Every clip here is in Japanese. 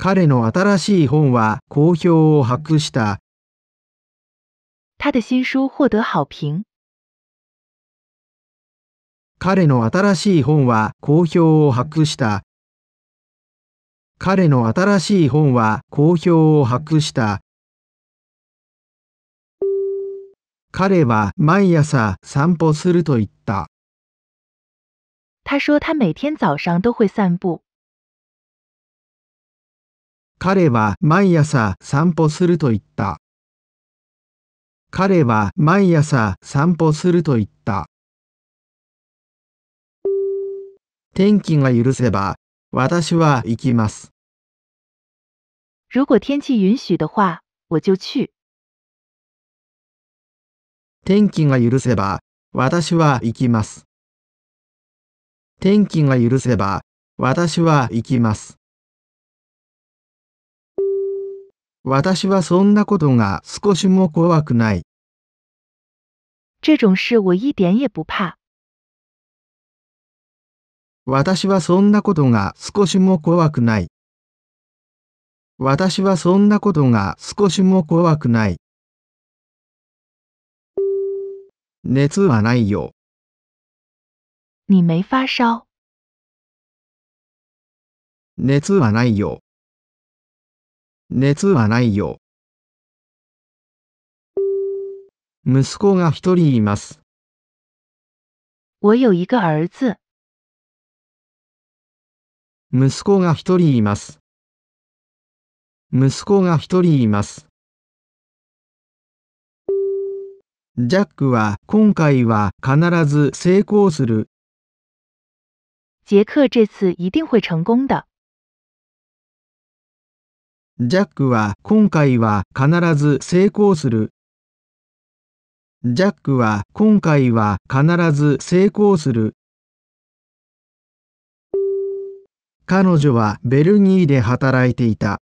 彼の新しい本は好評を博した。他的新书获得好评。彼の新しい本は好評を博した。彼の新しい本は好評を博した。彼は毎朝散歩すると言った。他说他每天早上都会散步。彼は毎朝散歩すると言った。彼は毎朝散歩すると言った。天気が許せば、私は行きます。如果天气允许的话、我就去。天気が許せば、私は行きます。天気が許せば、私は行きます。私はそんなことが少しも怖くない。这种事我一点也不怕。私はそんなことが少しも怖くない。私はそんなことが少しも怖くない。熱はないよ。你没发烧。熱はないよ。熱はないよ。息子が一人います。我有一个儿子。息子が一人います。息子が一人います。ジャックは今回は必ず成功する。杰克这次一定会成功的。ジャックは今回は必ず成功する。ジャックは今回は必ず成功する。彼女はベルギーで働いていた。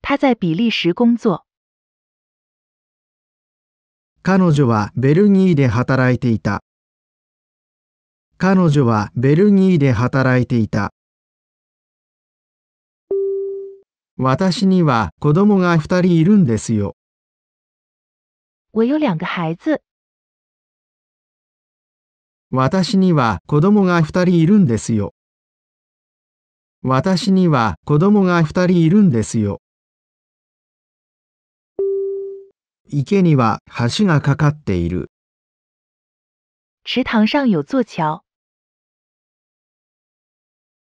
他在比利工作。彼女はベルギーで働いていた。彼女はベルギーで働いていた。私には子供が二人いるんですよ。我有两个孩子。私には子供が二人いるんですよ。私には子供が二人いるんですよ。池には橋がかかっている。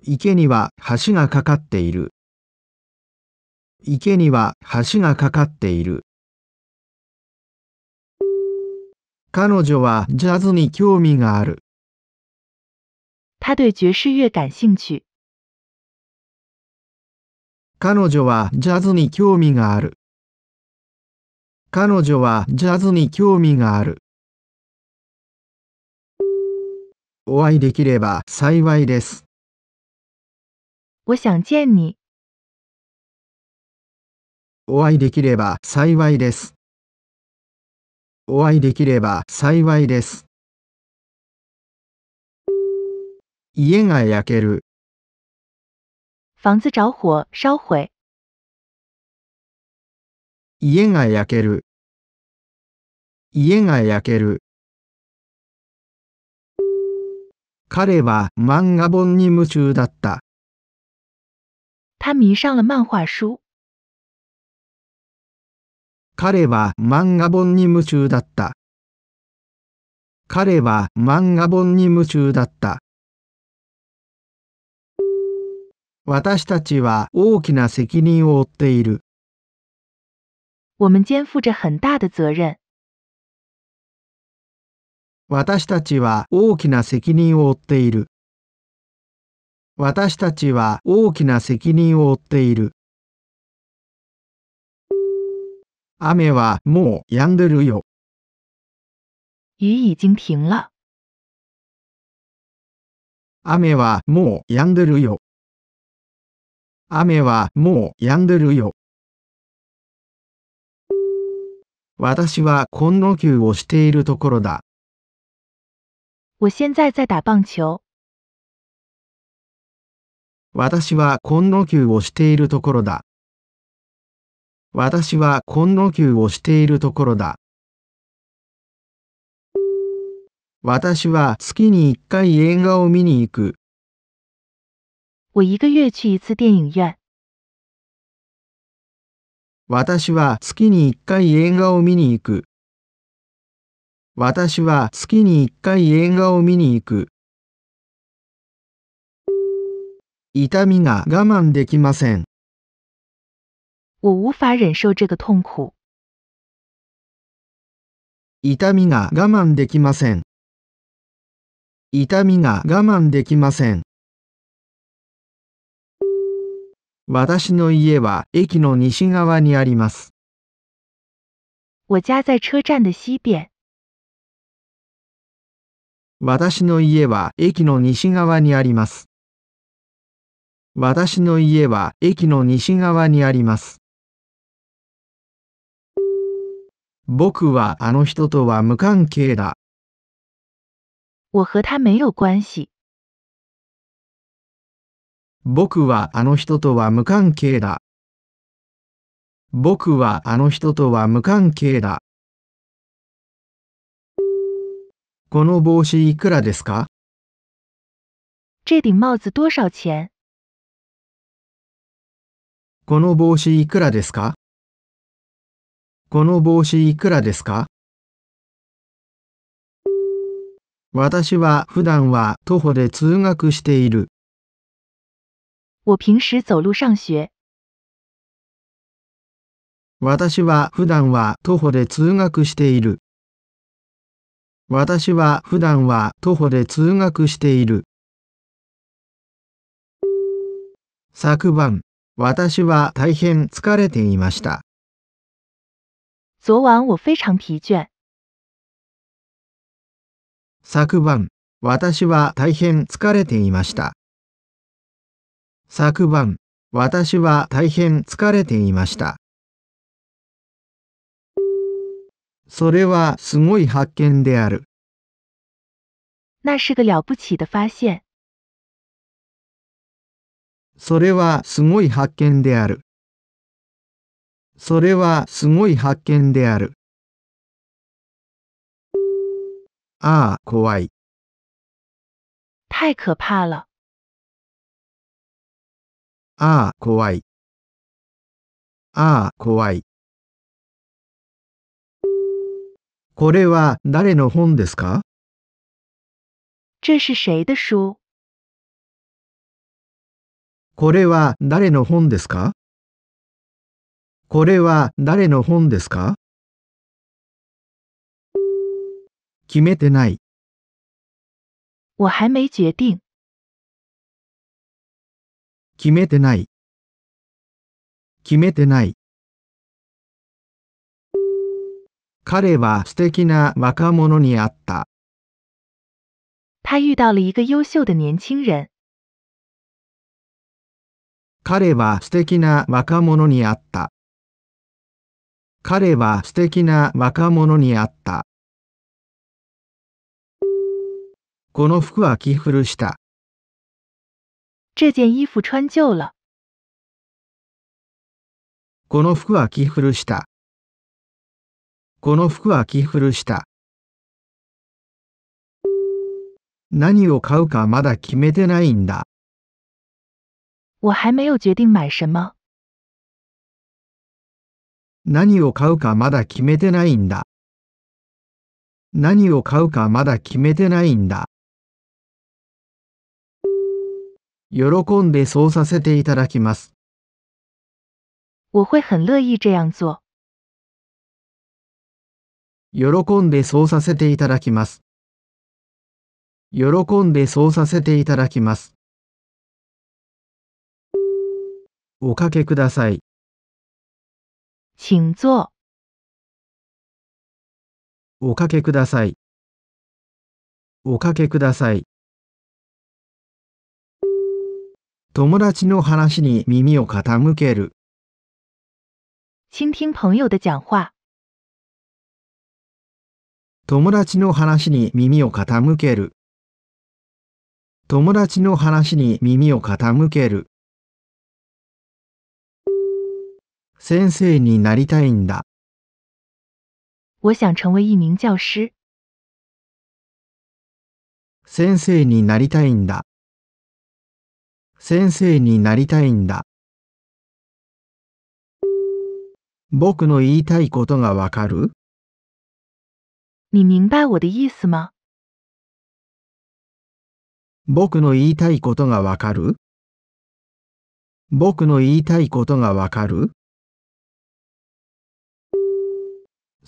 池には橋がかかっている。池には橋がかかっている。彼女はジャズに興味がある。他对爵士乐感兴趣。彼女はジャズに興味がある。彼女はジャズに興味がある。お会いできれば幸いです。我想见你。お会いできれば幸いです。お会いできれば幸いです。家が焼ける。房子着火、烧毁。家が焼ける。家が焼ける。彼は漫画本に夢中だった。他迷上了漫画书。彼は漫画本に夢中だった。彼は漫画本に夢中だった。私たちは大きな責任を負っている。私たちは大きな責任を負っている。私たちは大きな責任を負っている。雨はもう止んでるよ。雨已经停了。雨はもう止んでるよ。雨はもう止んでるよ。私は根野球をしているところだ。我现在在打棒球。私は根野球をしているところだ。私は根の球をしているところだ。私は月に一回映画を見に行く。私は月に一回映画を見に行く。私は月に一回映画を見に行く。痛みが我慢できません。我无法忍受这个痛苦。痛みが我慢できません。痛みが我慢できません。私の家は駅の西側にあります。我家在车站的西边。私の家は駅の西側にあります。私の家は駅の西側にあります。僕はあの人とは無関係だ。我和他没有关系。僕はあの人とは無関係だ。僕はあの人とは無関係だ。この帽子いくらですか这顶帽子多少钱この帽子いくらですかこの帽子いくらですか私は普段は徒歩で通学している。我平时走路上学。私は普段は徒歩で通学している。私は普段は徒歩で通学している。昨晩、私は大変疲れていました。昨晚我非常疲倦。昨晩、私は大変疲れていました。昨晩、私は大変疲れていました。それはすごい発見である。那是个了不起的发现。それはすごい発見である。それはすごい発見である。ああ、怖い。太可怕了。ああ、怖い。ああ、怖い。これは誰の本ですか这是谁的书これは誰の本ですかこれは誰の本ですか決めてない。我还没决定。決めてない。決めてない。彼は素敵な若者に会った。他遇到了一个优秀的年轻人。彼は素敵な若者に会った。彼は素敵な若者に会った。この服は着古した。这件衣服穿旧了。この服は着古した。この服は着古した。何を買うかまだ決めてないんだ。我还没有决定买什么。何を買うかまだ決めてないんだ。何を買うかまだ決めてないんだ。喜んでそうさせていただきます。我会很乐意这样做。喜んでそうさせていただきます。喜んでそうさせていただきます。おかけください。请坐。おかけください。おかけください。友達の話に耳を傾ける。倾听朋友的讲话。友達の話に耳を傾ける。友達の話に耳を傾ける。先生になりたいんだ。我想成为一名教师。先生になりたいんだ。先生になりたいんだ。僕の言いたいことがわかる你明白我的意思吗僕の言いたいことがわかる僕の言いたいことがわかる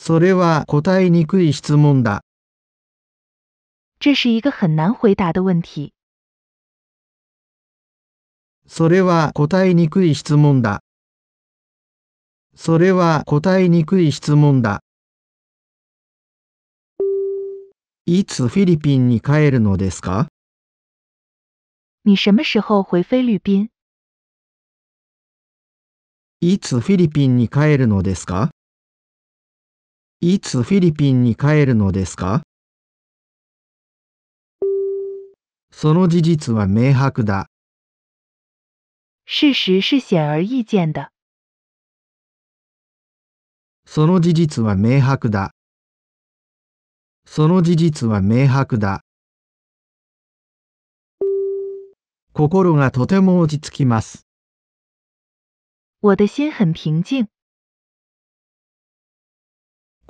それは答えにくい質問だ。这是一个很难回答的问题。それは答えにくい質問だ。それは答えにくい質問だ。いつフィリピンに帰るのですか你什么时候回菲律宾いつフィリピンに帰るのですかいつフィリピンに帰るのですかその事実は明白だ。事实是显而易见的。その事実は明白だ。その事実は明白だ。心がとても落ち着きます。我的心很平静。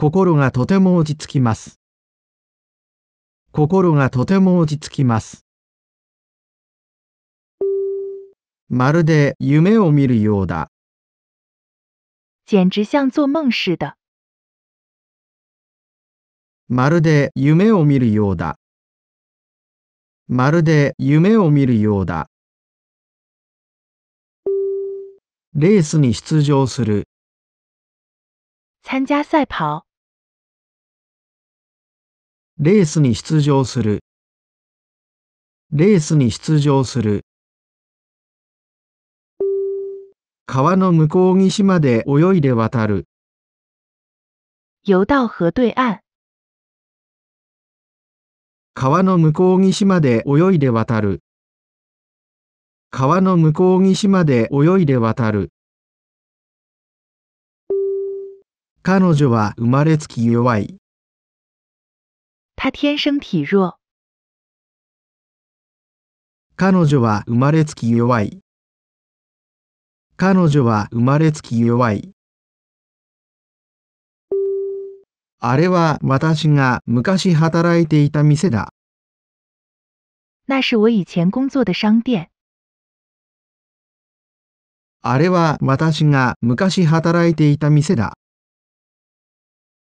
心がとても落ち着きます。心がとても落ち着きます。まるで夢を見るようだ。简直像做梦似的。まるで夢を見るようだ。まるで夢を見るようだ。レースに出場する。参加赛跑。レースに出場するレースに出場する川の向こう岸まで泳いで渡る游到河对岸川の向こう岸まで泳いで渡る川の向こう岸まで泳いで渡る彼女は生まれつき弱い他天生体弱。彼女は生まれつき弱い。彼女は生まれつき弱い。あれは私が昔働いていた店だ。那是我以前工作的商店。あれは私が昔働いていた店だ。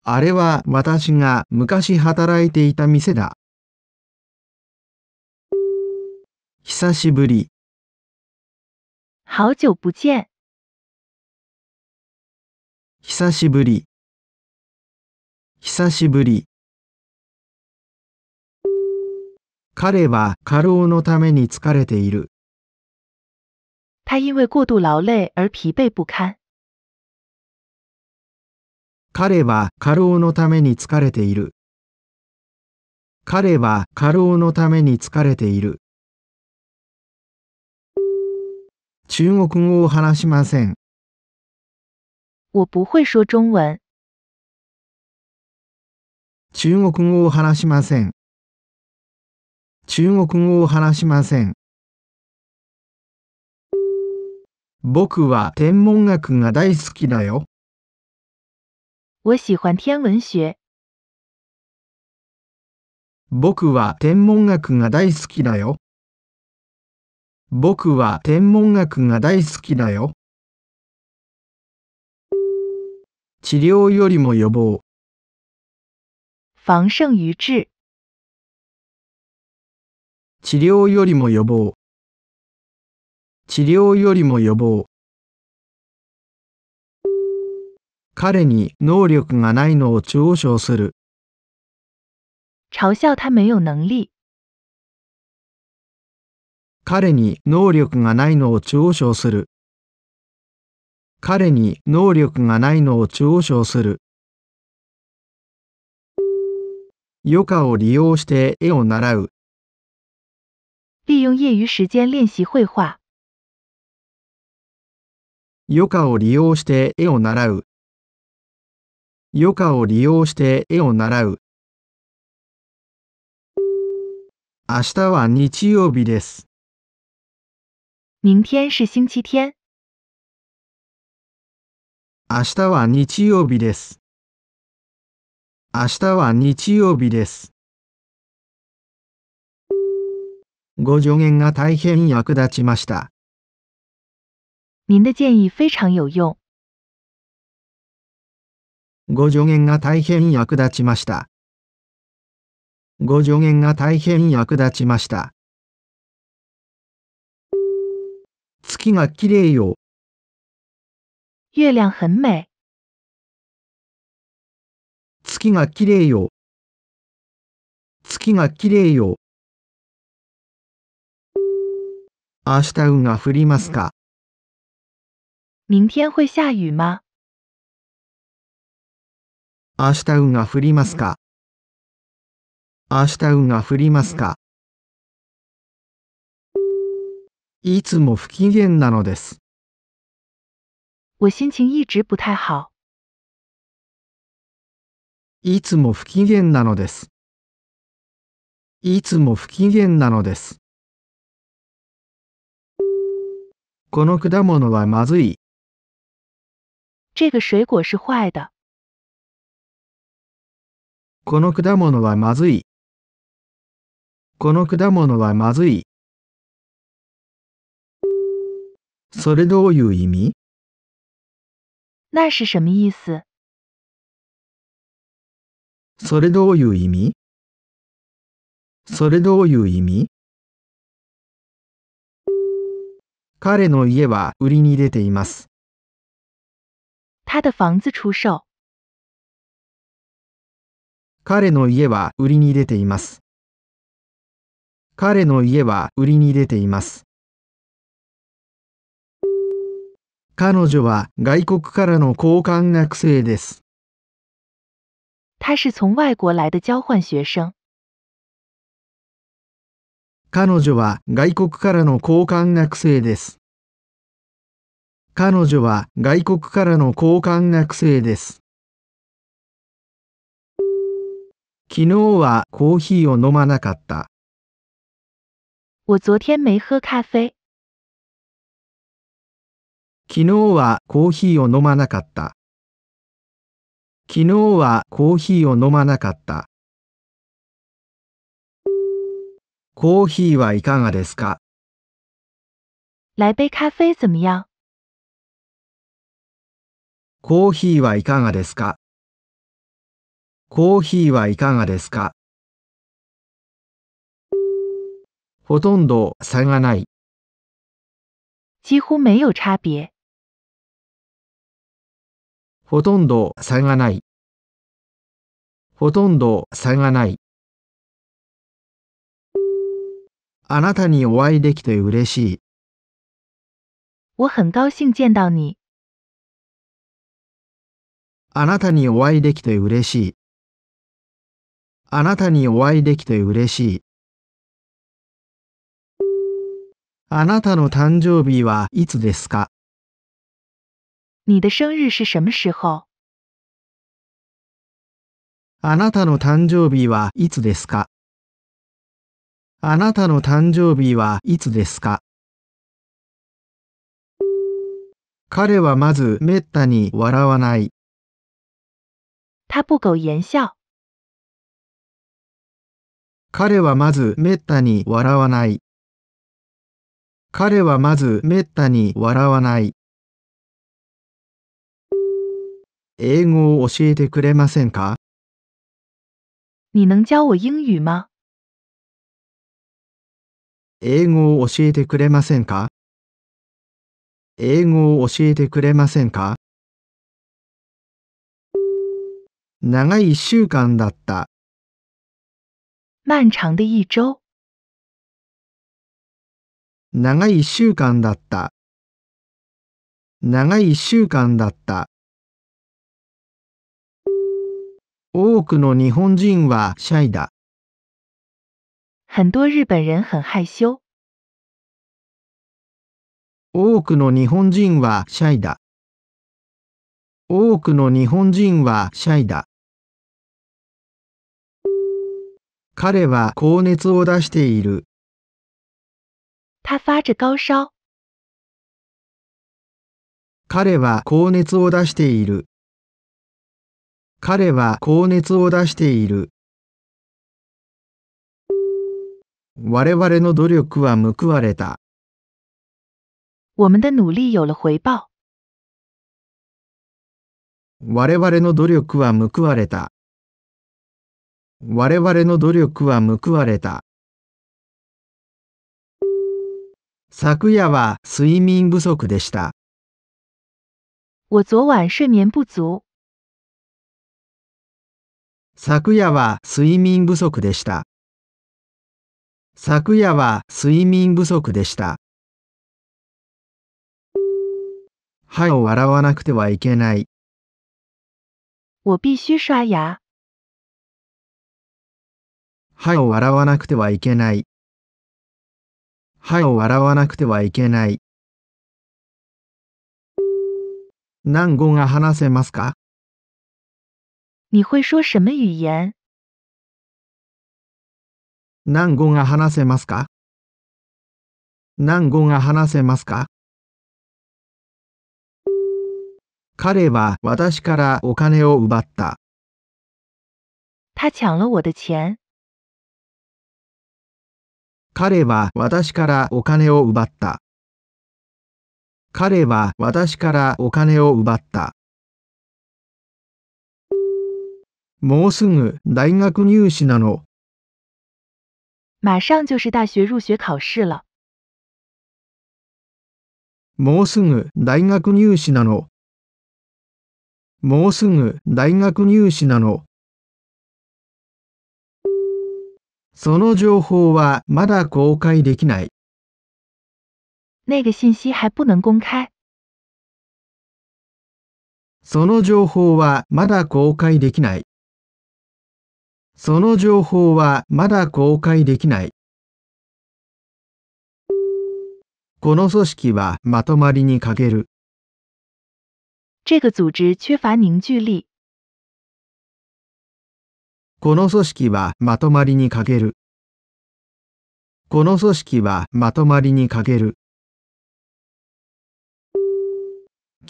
あれは私が昔働いていた店だ。久しぶり。好久不见。久しぶり。久しぶり。彼は過労のために疲れている。他因为过度劳累而疲惫不堪。彼は過労のために疲れている。彼は過労のために疲れている。中国語を話しません。我不会说中文。中国語を話しません。中国語を話しません。僕は天文学が大好きだよ。我喜欢天文学。僕は天文学が大好きだよ。僕は天文学が大好きだよ。治療よりも予防。防胜于治。治療よりも予防。治療よりも予防。彼に能力がないのを嘲笑する。嘲笑他没有能力。彼に能力がないのを嘲笑する。彼に能力がないのを嘲笑する。余暇を利用して絵を習う。利用业余时间练习绘画。余暇を利用して絵を習う。余暇を利用して絵を習う。明日は日曜日です。明天是星期天。明日は日曜日です。明日は日曜日です。ご助言が大変役立ちました。您的建议非常有用。ご助言が大変役立ちました。ご助言が大変役立ちました。月が綺麗よ。月亮很美。月が綺麗よ。月が綺麗よ。明日雨が降りますか明天会下雨吗明日運が降りますか明日運が降りますかいつも不機嫌なのです。我心情一直不太好。いつも不機嫌なのです。いつも不機嫌なのです。この果物はまずい。这个水果是坏的。この果物はまずい。この果物はまずい。それどういう意味那是什么意思それどういう意味それどういう意味彼の家は売りに出ています。他的房子出售。彼の家は売りに出ています。彼の家は売りに出ています。彼女は外国からの交換学生です。他是从外国来的交换学生。彼女は外国からの交換学生です。彼女は外国からの交換学生です。昨日はコーヒーを飲まなかった。我昨天没喝咖啡。昨日はコーヒーを飲まなかった。昨日はコーヒーを飲まなかった。コーヒーはいかがですか来杯咖啡怎么样コーヒーはいかがですかコーヒーはいかがですかほとんど差がない。几乎没有差别。ほとんど差がない。ほとんど差がない。あなたにお会いできて嬉しい。我很高兴见到你。あなたにお会いできて嬉しい。あなたにお会いできて嬉しい。あなたの誕生日はいつですか你的生日是什么时候あなたの誕生日はいつですかあなたの誕生日はいつですか彼はまずめったに笑わない。他不苟言笑。彼はまずめったに笑わない。彼はまずめったに笑わない。英語を教えてくれませんか你能教我英吗英語を教えてくれませんか英語を教えてくれませんか長い一週間だった。漫長的一周。長い一週間だった。長い週間だった。多くの日本人はシャイだ。很多日本人很害羞。多くの日本人はシャイだ。多くの日本人はシャイだ。彼は高熱を出している。他发着高烧。彼は高熱を出している。彼は高熱を出している。我々の努力は報われた。我们的努力有了回报。我々の努力は報われた。我々の努力は報われた。昨夜は睡眠不足でした。我昨晚睡眠不足。昨夜は睡眠不足でした。昨夜は睡眠不足でした。歯を洗わなくてはいけない。我必须刷牙。歯を笑わなくてはいけない。歯を笑わなくてはいけない。何語が話せますか你会说什么语言何語が話せますか何語が話せますか彼は私からお金を奪った。他抢了我的钱。彼は私からお金を奪った。彼は私からお金を奪った。もうすぐ大学入試なの。马上就是大学入学考试了。もうすぐ大学入試なの。もうすぐ大学入試なの。その情報はまだ公開できない。那个信息还不能公开。その情報はまだ公開できない。その情報はまだ公開できない。この組織はまとまりに欠ける。这个组织缺乏凝聚力。この組織はまとまりに欠ける。この組織はまとまりに欠ける。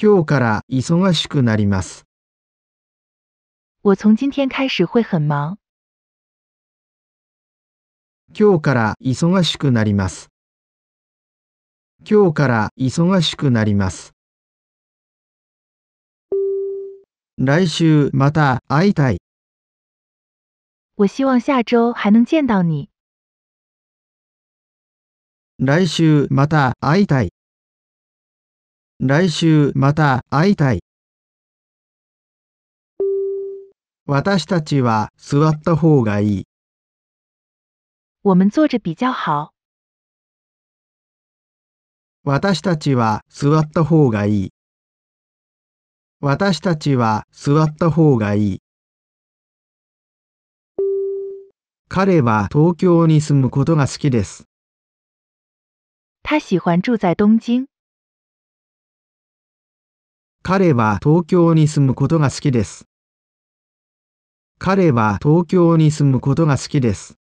今日から忙しくなります。我从今天开始会很忙。今日から忙しくなります。今日から忙しくなります。来週また会いたい。我希望下周还能见到你。来週また会いたい。来週また会いたい。私たちは座った方がいい。我们坐着比较好。私たちは座った方がいい。私たちは座った方がいい。彼は東京に住むことが好きです。他喜欢住在东京。彼は東京に住むことが好きです。彼は東京に住むことが好きです。